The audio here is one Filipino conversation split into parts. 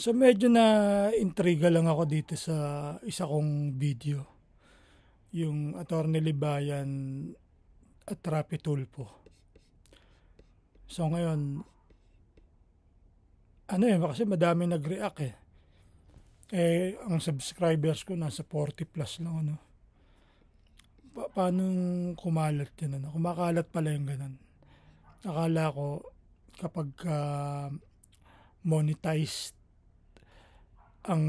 So medyo na intriga lang ako dito sa isa kong video. Yung Attorney Libayan at Rapi Tulpo. So ngayon, ano eh, kasi madami nag-react eh. Eh, ang subscribers ko nasa 40 plus lang ano. Pa paano kumalat yan ano? Kumakalat pala yung ganun. Akala ko kapag uh, monetized ang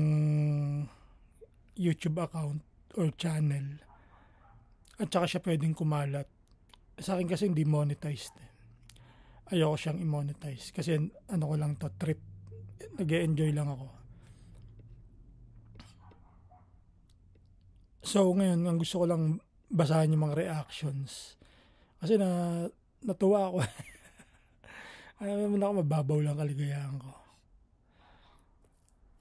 YouTube account or channel. At saka siya pwedeng kumalat. Sa akin kasi hindi monetized. Eh. Ayoko siyang i-monetize kasi ano ko lang to, trip. nag enjoy lang ako. So ngayon, ang gusto ko lang basahin yung mga reactions. Kasi na natuwa ako. Alam mo na ako mababaw lang kaligayahan ko.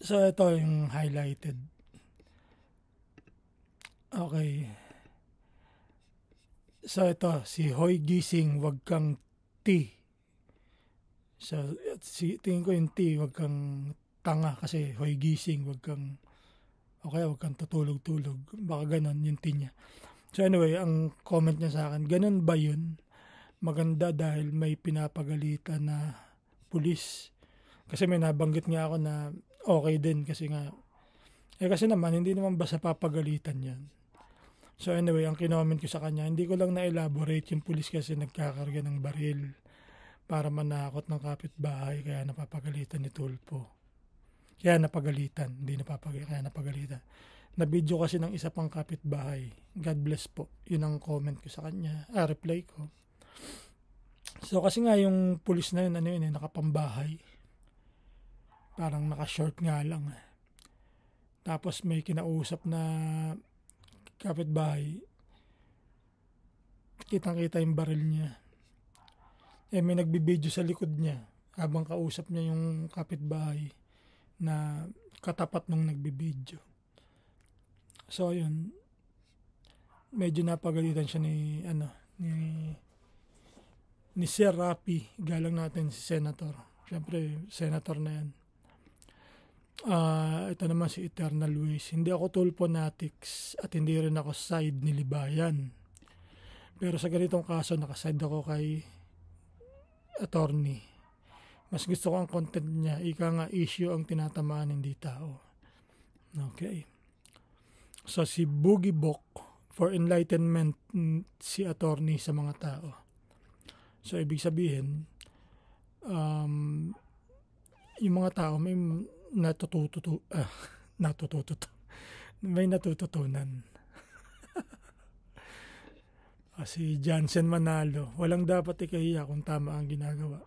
So, ito yung highlighted. Okay. So, ito, si Hoy Gising, wag kang T. So, si, tingin ko yung T, wag kang tanga kasi Hoy Gising, wag kang, okay, wag kang tutulog-tulog. Baka ganun yung T niya. So, anyway, ang comment niya sa akin, ganun ba yun? Maganda dahil may pinapagalitan na pulis. Kasi may nabanggit niya ako na okay din kasi nga, eh kasi naman, hindi naman basta papagalitan yan. So anyway, ang kinoment ko sa kanya, hindi ko lang na-elaborate yung pulis kasi nagkakarga ng baril para manakot ng kapitbahay kaya napapagalitan ni Tulpo. Kaya napagalitan, hindi napapagalitan, kaya napagalitan. Na-video kasi ng isa pang kapitbahay. God bless po. Yun ang comment ko sa kanya. Ah, reply ko. So kasi nga yung pulis na yun, ano yun, eh, nakapambahay. Parang naka-short nga lang. Eh. Tapos may kinausap na kapitbahay. Kitang-kita yung baril niya. Eh may nagbibideo sa likod niya habang kausap niya yung kapitbahay na katapat nung nagbibideo. So yun, medyo napagalitan siya ni ano ni ni Sir Rapi, galang natin si Senator. Syempre Senator na yan. Uh, ito naman si Eternal Ways. Hindi ako tool fanatics at hindi rin ako side ni Libayan. Pero sa ganitong kaso, nakaside ako kay attorney. Mas gusto ko ang content niya. Ika nga, issue ang tinatamaan, hindi tao. Okay. So, si Boogie Bok for enlightenment si attorney sa mga tao. So, ibig sabihin, um, yung mga tao may natututo ah, natututo may natututunan ah, si Jansen Manalo walang dapat ikahiya kung tama ang ginagawa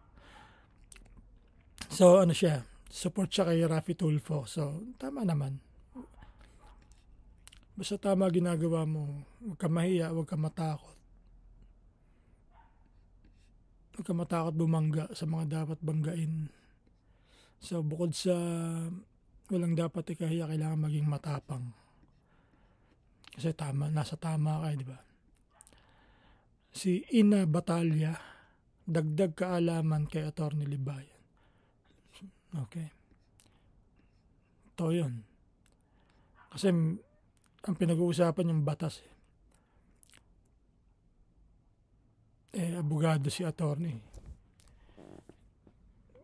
so ano siya support siya kay Rafi Tulfo so tama naman basta tama ginagawa mo huwag ka mahiya huwag ka matakot huwag ka matakot bumangga sa mga dapat banggain So bukod sa walang dapat ikahiya, kailangan maging matapang. Kasi tama, nasa tama ka, eh, di ba? Si Ina Batalya, dagdag kaalaman kay Atty. Libayan. Okay. Ito yun. Kasi ang pinag-uusapan yung batas eh. Eh, abogado si attorney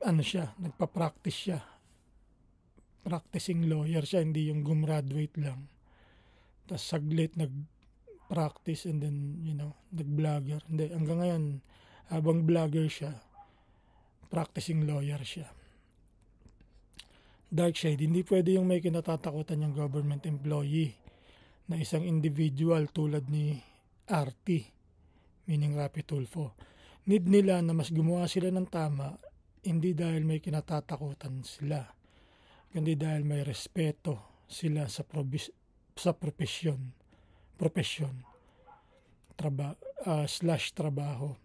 ano siya, nagpa-practice siya. Practicing lawyer siya, hindi yung gumraduate lang. Tapos saglit nag-practice and then, you know, nag-vlogger. Hindi, hanggang ngayon, habang vlogger siya, practicing lawyer siya. Dark shade, hindi pwede yung may kinatatakutan yung government employee na isang individual tulad ni RT, meaning Rapi Tulfo. Need nila na mas gumawa sila ng tama hindi dahil may kinatatakutan sila, kundi dahil may respeto sila sa probis, sa profesyon, profesyon, traba, uh, slash trabaho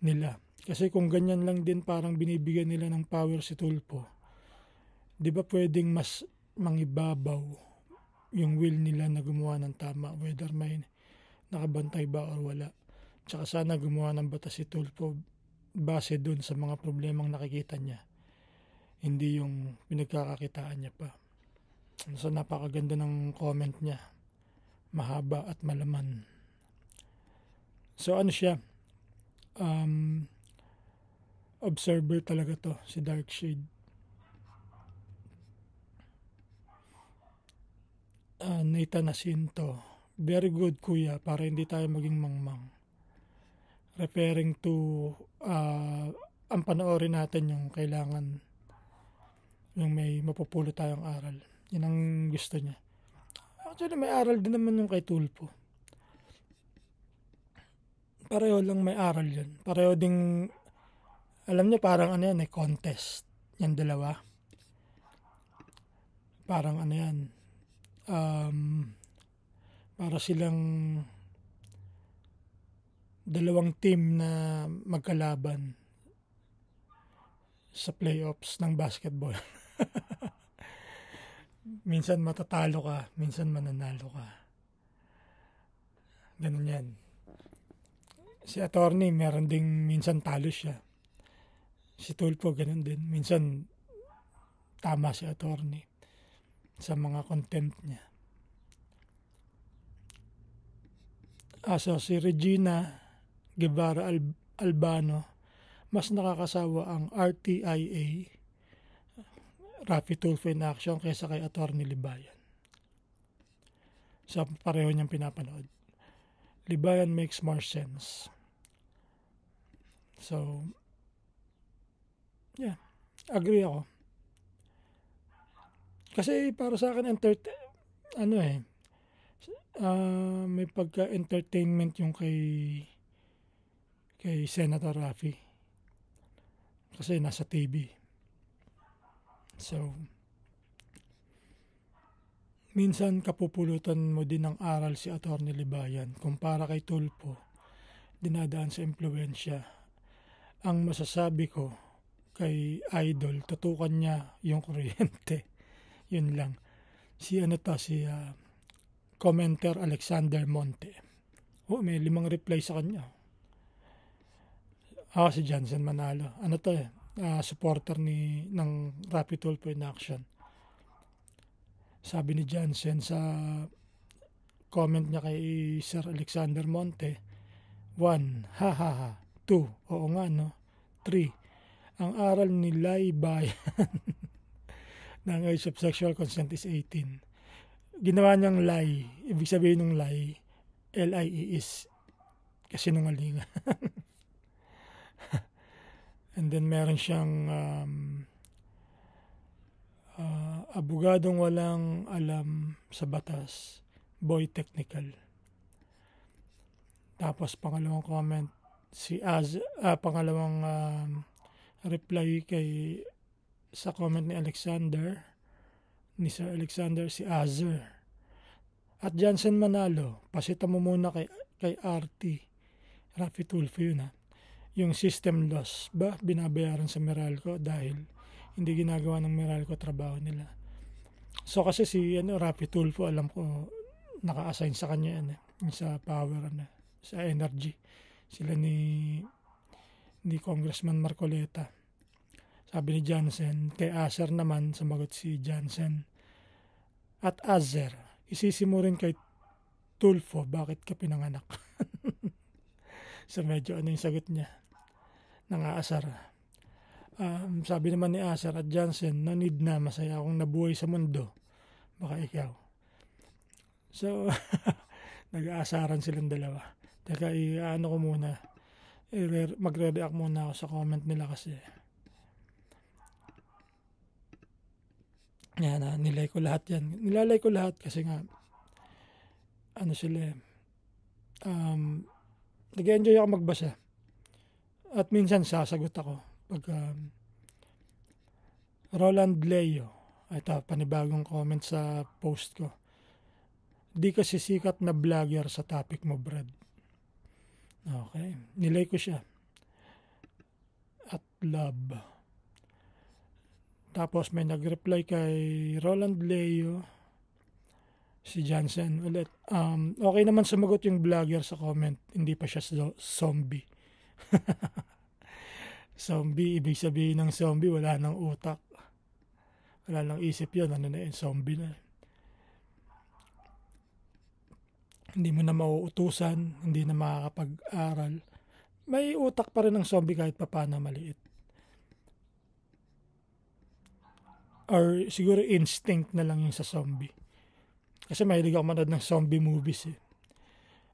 nila. Kasi kung ganyan lang din parang binibigyan nila ng power si Tulpo, di ba pwedeng mas mangibabaw yung will nila na gumawa ng tama, whether may nakabantay ba or wala. Tsaka sana gumawa ng batas si Tulpo base dun sa mga problemang nakikita niya. Hindi yung pinagkakakitaan niya pa. So napakaganda ng comment niya. Mahaba at malaman. So ano siya? Um, observer talaga to si Dark Shade. Uh, Nathan Asinto. Very good kuya para hindi tayo maging mangmang referring to uh, ang panoorin natin yung kailangan yung may mapupulot tayong aral. Yan ang gusto niya. Actually, may aral din naman yung kay Tulpo. Pareho lang may aral yun. Pareho ding, alam niya parang ano yan may contest. Yan dalawa. Parang ano yan. Um, para silang dalawang team na magkalaban sa playoffs ng basketball. minsan matatalo ka, minsan mananalo ka. Ganun yan. Si attorney, meron ding minsan talo siya. Si Tulpo, ganun din. Minsan, tama si attorney sa mga content niya. Ah, so si Regina, Guevara Al- Albano, mas nakakasawa ang RTIA, Rafi Tulfo in Action, kaysa kay Atty. Libayan. Sa pareho niyang pinapanood. Libayan makes more sense. So, yeah, agree ako. Kasi para sa akin, entertain, ano eh, uh, may pagka-entertainment yung kay kay Senator Rafi kasi nasa TV. So, minsan kapupulutan mo din ng aral si Atty. Libayan kumpara kay Tulpo dinadaan sa impluensya. Ang masasabi ko kay Idol, tutukan niya yung kuryente. Yun lang. Si ano ta, si uh, commenter Alexander Monte. Oh, may limang reply sa kanya. Ako ah, si Johnson Manalo. Ano to eh? Uh, supporter ni, ng Rapid Tulpo in Action. Sabi ni Johnson sa comment niya kay Sir Alexander Monte, 1. Ha ha ha. 2. Oo nga no. 3. Ang aral ni Lai Bayan ng age of sexual consent is 18. Ginawa niyang lie. Ibig sabihin ng lie, L-I-E is kasinungalingan. And then meron siyang um, uh, abogadong walang alam sa batas, boy technical. Tapos pangalawang comment si Az, uh, pangalawang uh, reply kay sa comment ni Alexander ni Sir Alexander si Azer. At Jansen Manalo, pasita mo muna kay, kay RT. Rafi Tulfo yun ha yung system loss ba binabayaran sa Meralco dahil hindi ginagawa ng Meralco trabaho nila. So kasi si ano, Rapi Tulfo alam ko naka-assign sa kanya ano, sa power ano, sa energy sila ni ni Congressman Marcoleta. Sabi ni Johnson, kay Azer naman sumagot si Johnson at Azer, isisimurin kay Tulfo bakit ka pinanganak. so medyo ano yung sagot niya ng Asar. Ah, um, sabi naman ni Asar ah, at Johnson, no need na, masaya akong nabuhay sa mundo. Baka ikaw. So, nag-aasaran silang dalawa. Teka, i-ano ko muna. Magre-react muna ako sa comment nila kasi. Yan, ah, nilay ko lahat yan. Nilalay ko lahat kasi nga, ano sila, eh, um, nag-enjoy ako magbasa. At minsan sasagot ako. Pag, um, Roland Leo, ito, ah, panibagong comment sa post ko. Di kasi sikat na vlogger sa topic mo, Brad. Okay, nilay ko siya. At love. Tapos may nag-reply kay Roland Leo, si Jansen ulit. Um, okay naman sumagot yung vlogger sa comment, hindi pa siya zombie. zombie, ibig sabihin ng zombie, wala nang utak. Wala nang isip yon ano na yun, zombie na. Hindi mo na mauutusan, hindi na makakapag-aral. May utak pa rin ng zombie kahit papana maliit. Or siguro instinct na lang yung sa zombie. Kasi mahilig ako manood ng zombie movies eh.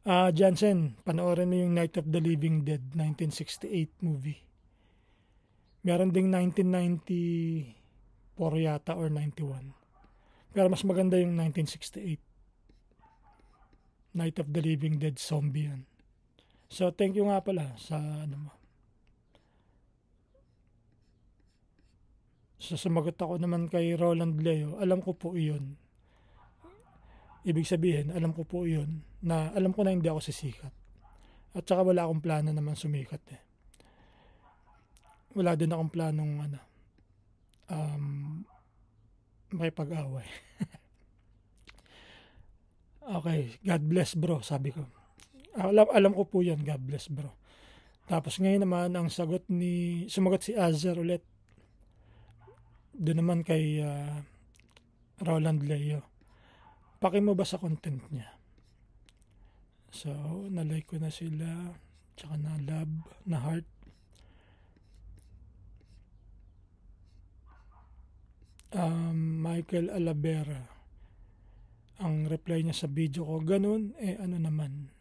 Uh, ah, Jensen, panoorin mo yung Night of the Living Dead 1968 movie. Meron ding 1994 yata or 91. Pero mas maganda yung 1968. Night of the Living Dead zombie yan. So thank you nga pala sa ano mo. So sumagot ako naman kay Roland Leo. Alam ko po iyon. Ibig sabihin, alam ko po yun na alam ko na hindi ako sisikat. At saka wala akong plano naman sumikat eh. Wala din akong planong ano, um, may pag away okay, God bless bro, sabi ko. Alam, alam ko po yan, God bless bro. Tapos ngayon naman ang sagot ni sumagot si Azar ulit. Doon naman kay uh, Roland Leo paki mo ba sa content niya. So, na-like ko na sila, tsaka na love, na heart. Um, Michael Alabera Ang reply niya sa video ko, ganun, eh ano naman.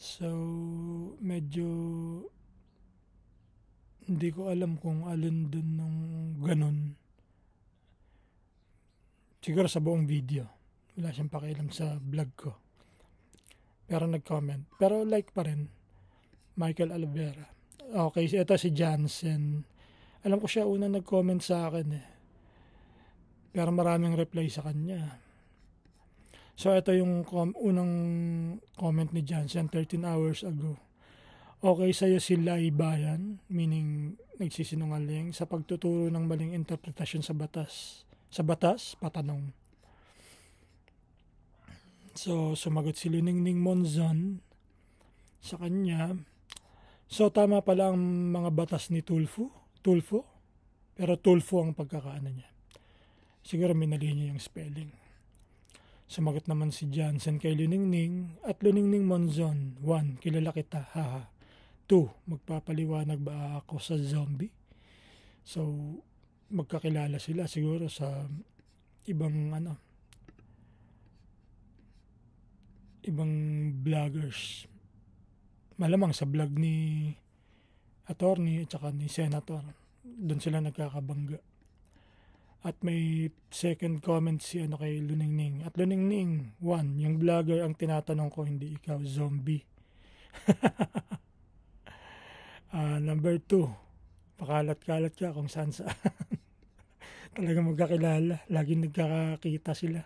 So, medyo hindi ko alam kung alin dun nung ganun siguro sa buong video. Wala siyang pakialam sa vlog ko. Pero nag-comment. Pero like pa rin. Michael Alvera. Okay, ito si Jansen. Alam ko siya unang nag-comment sa akin eh. Pero maraming reply sa kanya. So ito yung com- unang comment ni Jansen 13 hours ago. Okay sa'yo si Lai Bayan, meaning nagsisinungaling, sa pagtuturo ng maling interpretasyon sa batas sa batas, patanong. So, sumagot si Luningning Monzon sa kanya. So, tama pala ang mga batas ni Tulfo. Tulfo. Pero Tulfo ang pagkakaano niya. Siguro minali niya yung spelling. Sumagot naman si Johnson kay Luningning at Luningning Monzon. 1. Kilala kita. Haha. 2. Magpapaliwanag ba ako sa zombie? So, magkakilala sila siguro sa ibang ano ibang vloggers malamang sa vlog ni attorney at saka ni senator doon sila nagkakabangga at may second comment si ano kay Luningning at Luningning one yung vlogger ang tinatanong ko hindi ikaw zombie uh, number two pakalat-kalat ka kung saan saan talaga magkakilala. Laging nagkakakita sila.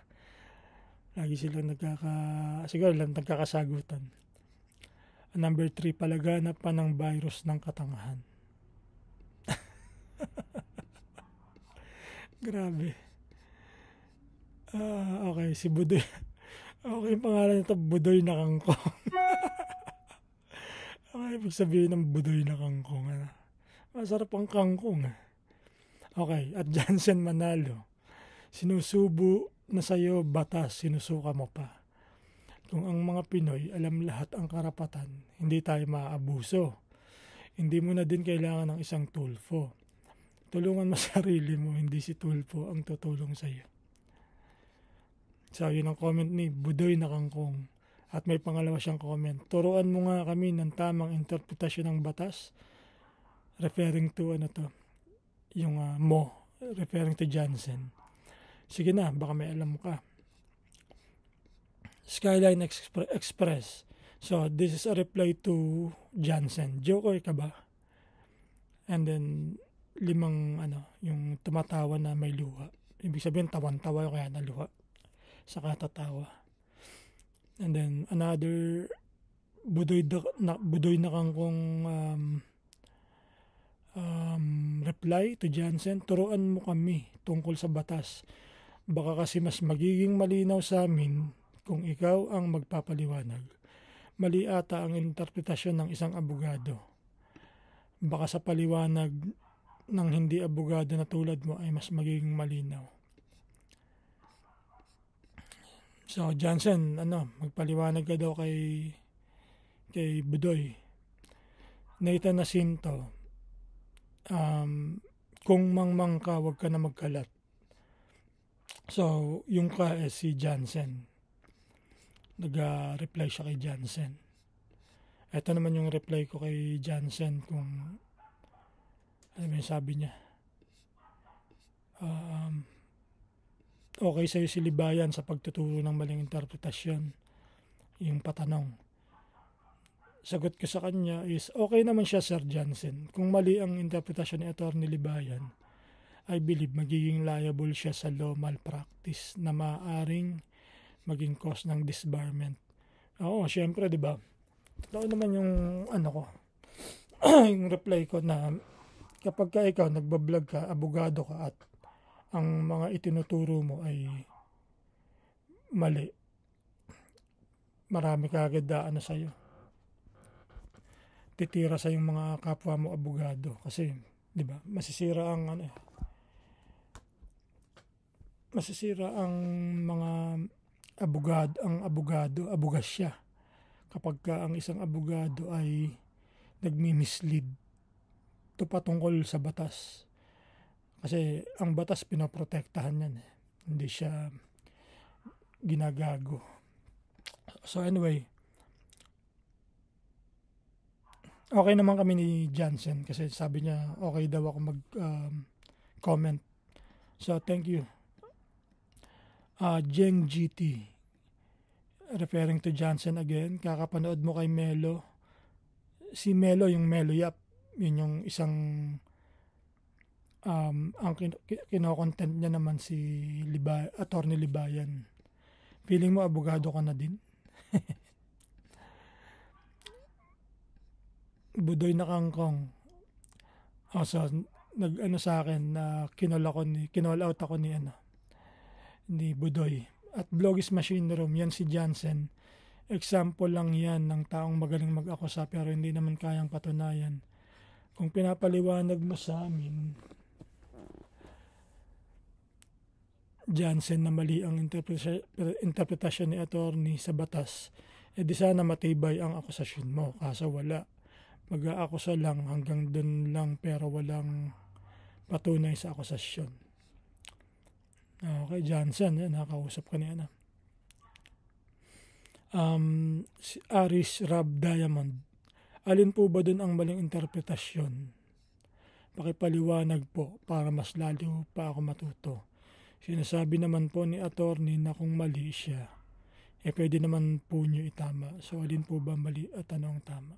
Lagi sila nagkaka... Siguro lang nagkakasagutan. Number 3, palaganap pa ng virus ng katangahan. Grabe. Ah, uh, okay, si Budoy. Okay, pangalan nito, Budoy na Kangkong. okay, ibig sabihin ng Budoy na Kangkong. Ano? Masarap ang kangkong. Eh. Okay, at Jansen Manalo, sinusubo na sa'yo batas, sinusuka mo pa. Kung ang mga Pinoy alam lahat ang karapatan, hindi tayo maaabuso. Hindi mo na din kailangan ng isang tulfo. Tulungan mo sarili mo, hindi si tulfo ang tutulong sa'yo. So, yun ang comment ni Budoy Nakangkong. At may pangalawa siyang comment. Turuan mo nga kami ng tamang interpretasyon ng batas referring to ano to, yung uh, mo, referring to Johnson. Sige na, baka may alam ka. Skyline Expre- Express. So, this is a reply to Johnson. Joker ka ba? And then, limang, ano, yung tumatawa na may luha. Ibig sabihin, tawan-tawa kaya na luha. sa katatawa And then, another, budoy na budoy na kang kung um, um, reply to Jansen, turuan mo kami tungkol sa batas. Baka kasi mas magiging malinaw sa amin kung ikaw ang magpapaliwanag. Mali ata ang interpretasyon ng isang abogado. Baka sa paliwanag ng hindi abogado na tulad mo ay mas magiging malinaw. So Jansen, ano, magpaliwanag ka daw kay kay Budoy. Nathan Jacinto, um, kung mangmang ka, huwag ka na magkalat. So, yung ka eh, si Jansen. Nag-reply siya kay Jansen. Ito naman yung reply ko kay Jansen kung ano yung sabi niya. Um, okay sa'yo si Libayan sa pagtuturo ng maling interpretasyon. Yung patanong sagot ko sa kanya is, okay naman siya Sir Johnson. Kung mali ang interpretasyon ni Attorney Libayan, I believe magiging liable siya sa law malpractice na maaring maging cause ng disbarment. Oo, syempre, di ba? Totoo naman yung ano ko, yung reply ko na kapag ka ikaw nagbablog ka, abogado ka at ang mga itinuturo mo ay mali. Marami ka agad ano sa'yo titira sa yung mga kapwa mo abogado kasi 'di ba masisira ang ano masisira ang mga abogado ang abogado abogasya kapag ka ang isang abogado ay nagmi-mislead to patungkol sa batas kasi ang batas pinoprotektahan yan eh. hindi siya ginagago so anyway okay naman kami ni Jansen kasi sabi niya okay daw ako mag um, comment. So thank you. Uh, Jeng GT referring to Jansen again. Kakapanood mo kay Melo. Si Melo yung Melo Yap, yun yung isang um, ang kin- kinokontent niya naman si Libay, attorney Libayan. Feeling mo abogado ka na din? Budoy na kangkong. O, so, nag ano sa akin na uh, kinol ako ni kinol out ako ni ano ni Budoy at Blogis Machine Room yan si Jansen example lang yan ng taong magaling mag-akusa pero hindi naman kayang patunayan kung pinapaliwanag mo sa amin Jansen na mali ang interpretasyon ni attorney sa batas edi eh sana matibay ang akusasyon mo kaso wala pag-aakusa lang hanggang dun lang pero walang patunay sa akusasyon. Ah, okay, Johnson, yan, nakausap ka ni ano. Ah. Um, si Aris Rab Diamond. Alin po ba dun ang maling interpretasyon? Pakipaliwanag po para mas lalo pa ako matuto. Sinasabi naman po ni attorney na kung mali siya, eh pwede naman po niyo itama. So, alin po ba mali at anong tama?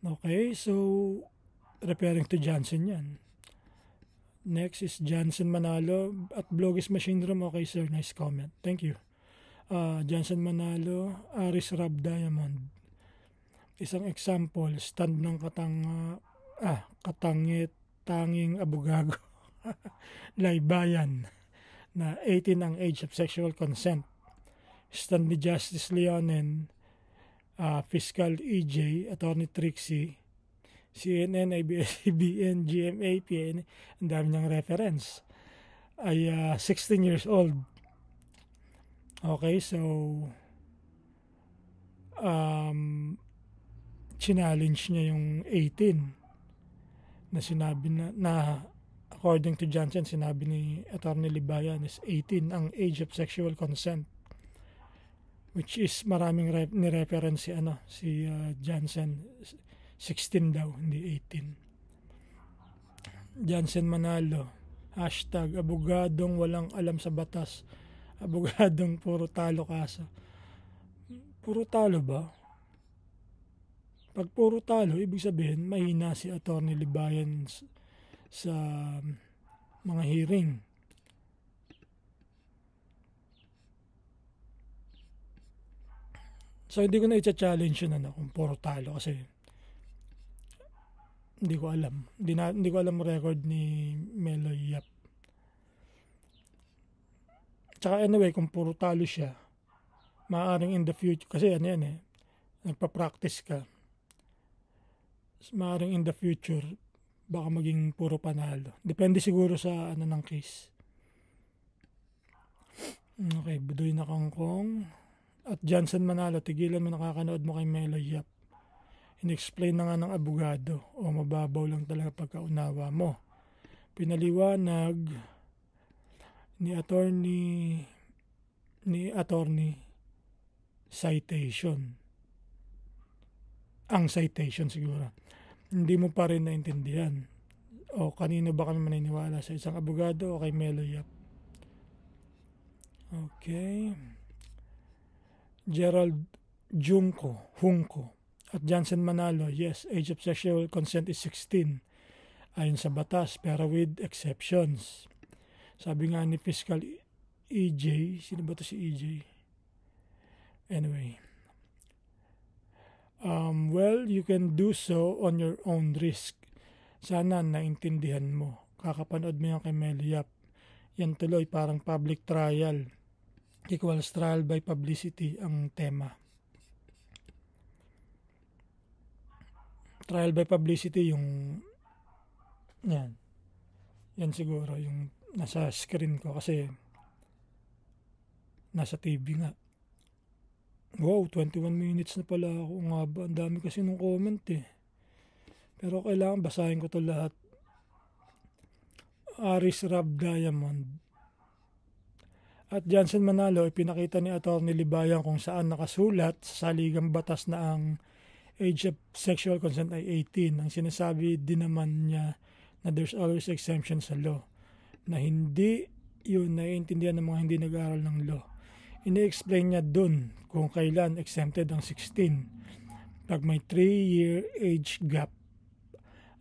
Okay, so referring to Johnson yan. Next is Johnson Manalo at Blogis Machine Room. Okay sir, nice comment. Thank you. Uh, Johnson Manalo, Aris Rab Diamond. Isang example, stand ng katanga, ah, katangit, tanging abugago. Laybayan na 18 ang age of sexual consent. Stand ni Justice Leonen, uh, Fiscal EJ, Attorney Trixie, CNN, ABS-CBN, GMA, PNA, ang dami niyang reference, ay uh, ah, 16 years old. Okay, so um, challenge niya yung 18 na sinabi na, na according to Johnson, sinabi ni Attorney Libayan is 18 ang age of sexual consent which is maraming re- ni-reference si ano si uh, Johnson 16 daw hindi 18 Johnson Manalo hashtag abogadong walang alam sa batas abogadong puro talo kaso puro talo ba pag puro talo ibig sabihin mahina si attorney Libayan sa um, mga hearing So hindi ko na i-challenge yun ano, kung puro talo kasi hindi ko alam. Hindi, na, hindi ko alam record ni Melo Yap. Tsaka anyway, kung puro talo siya, maaaring in the future, kasi ano yan eh, nagpa-practice ka, maaaring in the future, baka maging puro panalo. Depende siguro sa ano ng case. Okay, Budoy na Kong Kong at Johnson Manalo, tigilan mo nakakanood mo kay Melo Yap. Inexplain na nga ng abogado o mababaw lang talaga pagkaunawa mo. Pinaliwanag ni attorney ni attorney citation. Ang citation siguro. Hindi mo pa rin naintindihan. O kanino ba kami maniniwala sa isang abogado o kay Melo Yap? Okay. Gerald Junko, Hunco, at Jansen Manalo, yes, age of sexual consent is 16 ayon sa batas pero with exceptions. Sabi nga ni Fiscal EJ, sino ba to si EJ? Anyway. Um, well, you can do so on your own risk. Sana naintindihan mo. Kakapanood mo yung kay Meliap. Yan tuloy parang public trial equals trial by publicity ang tema. Trial by publicity yung yan. Yan siguro yung nasa screen ko kasi nasa TV nga. Wow, 21 minutes na pala ako nga ba. Ang dami kasi ng comment eh. Pero kailangan basahin ko to lahat. Aris Rab Diamond at Johnson Manalo ipinakita ni Atty. Libayan kung saan nakasulat sa saligang batas na ang age of sexual consent ay 18. Ang sinasabi din naman niya na there's always exemption sa law na hindi yun naiintindihan ng mga hindi nag-aaral ng law. Ini-explain niya dun kung kailan exempted ang 16. Pag may 3-year age gap,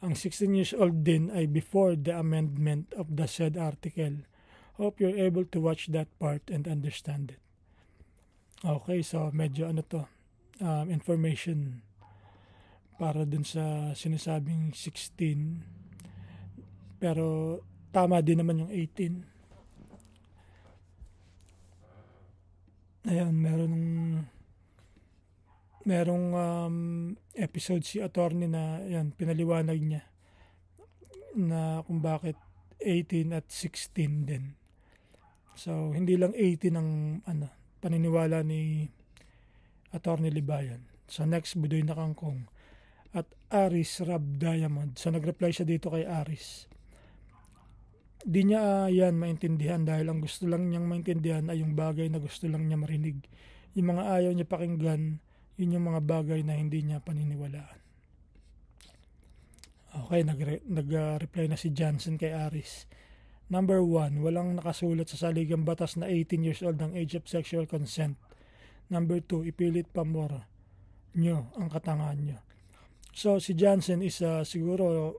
ang 16 years old din ay before the amendment of the said article Hope you're able to watch that part and understand it. Okay, so medyo ano to, um, information para dun sa sinasabing 16. Pero tama din naman yung 18. Ayan, meron merong um, episode si attorney na ayan, pinaliwanag niya na kung bakit 18 at 16 din. So, hindi lang 80 ng ano, paniniwala ni Attorney Libayan sa next Budoy na Kangkong at Aris Rab Diamond. So, nagreply siya dito kay Aris. Di niya uh, yan maintindihan dahil ang gusto lang niyang maintindihan ay yung bagay na gusto lang niya marinig. Yung mga ayaw niya pakinggan, yun yung mga bagay na hindi niya paniniwalaan. Okay, nag-reply nag, uh, na si Johnson kay Aris Number 1, walang nakasulat sa saligang batas na 18 years old ang age of sexual consent. Number 2, ipilit pa more nyo ang katangahan nyo. So si Johnson is uh, siguro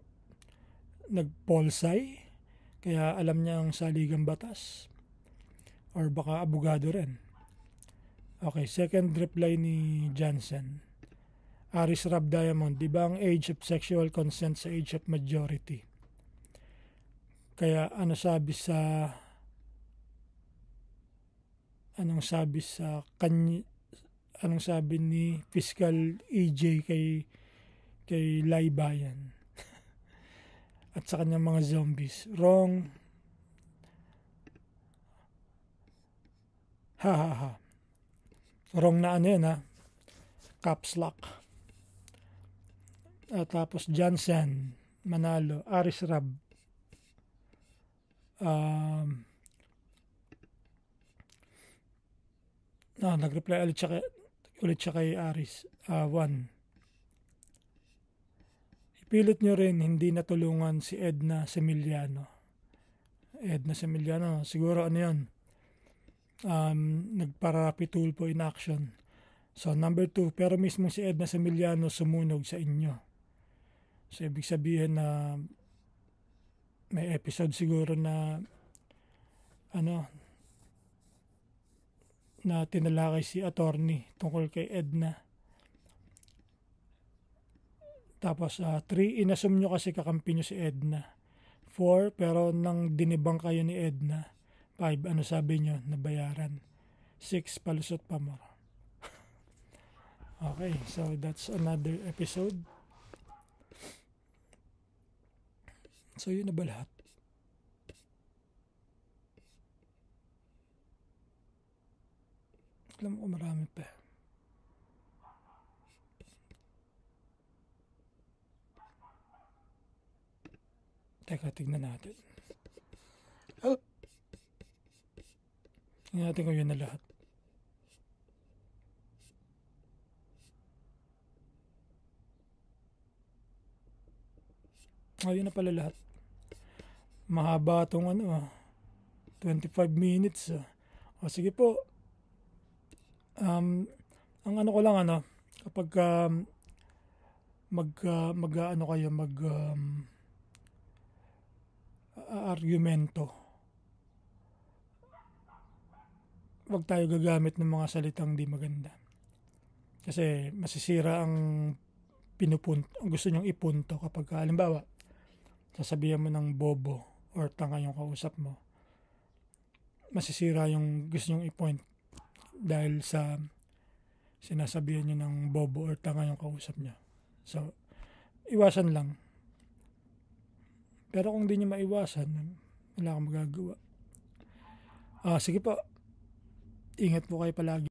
nagpolsay kaya alam niya ang saligang batas or baka abogado rin. Okay, second reply ni Johnson. Aris Rab Diamond, di ba ang age of sexual consent sa age of majority? Kaya ano sabi sa anong sabi sa kanya anong sabi ni Fiscal AJ e kay kay Laybayan at sa kanyang mga zombies. Wrong. Ha ha ha. Wrong na ano yan ha. Caps lock. At tapos Johnson, Manalo, Aris Rab, Um, no, nag-reply ulit siya kay, ulit siya kay Aris. Uh, one. Ipilit nyo rin hindi natulungan si Edna Semiliano. Edna Semiliano, siguro ano yun? Um, nagpara-pitulpo in action. So, number two, pero mismo si Edna Semiliano sumunog sa inyo. So, ibig sabihin na may episode siguro na ano na tinalakay si attorney tungkol kay Edna. Tapos 3, ah, uh, inasum nyo kasi kakampi nyo si Edna. 4, pero nang dinibang kayo ni Edna. 5, ano sabi nyo, nabayaran. 6, palusot pa mo. okay, so that's another episode. So yun na ba lahat? Alam ko marami pa. Teka, tignan natin. Oh. Ah! Tingnan natin kung yun na lahat. Oh, yun na pala lahat mahaba tong ano, 25 ah, minutes. Ah. O sige po, um, ang ano ko lang ano, kapag um, mag, uh, mag uh, ano kayo, mag um, argumento. Huwag tayo gagamit ng mga salitang di maganda. Kasi masisira ang pinupunto, ang gusto niyong ipunto kapag halimbawa sasabihan mo ng bobo or tanga yung kausap mo, masisira yung gusto nyong i-point dahil sa sinasabihan nyo ng bobo or tanga yung kausap niya. So, iwasan lang. Pero kung di nyo maiwasan, wala kang magagawa. Ah, sige po. Ingat po kayo palagi.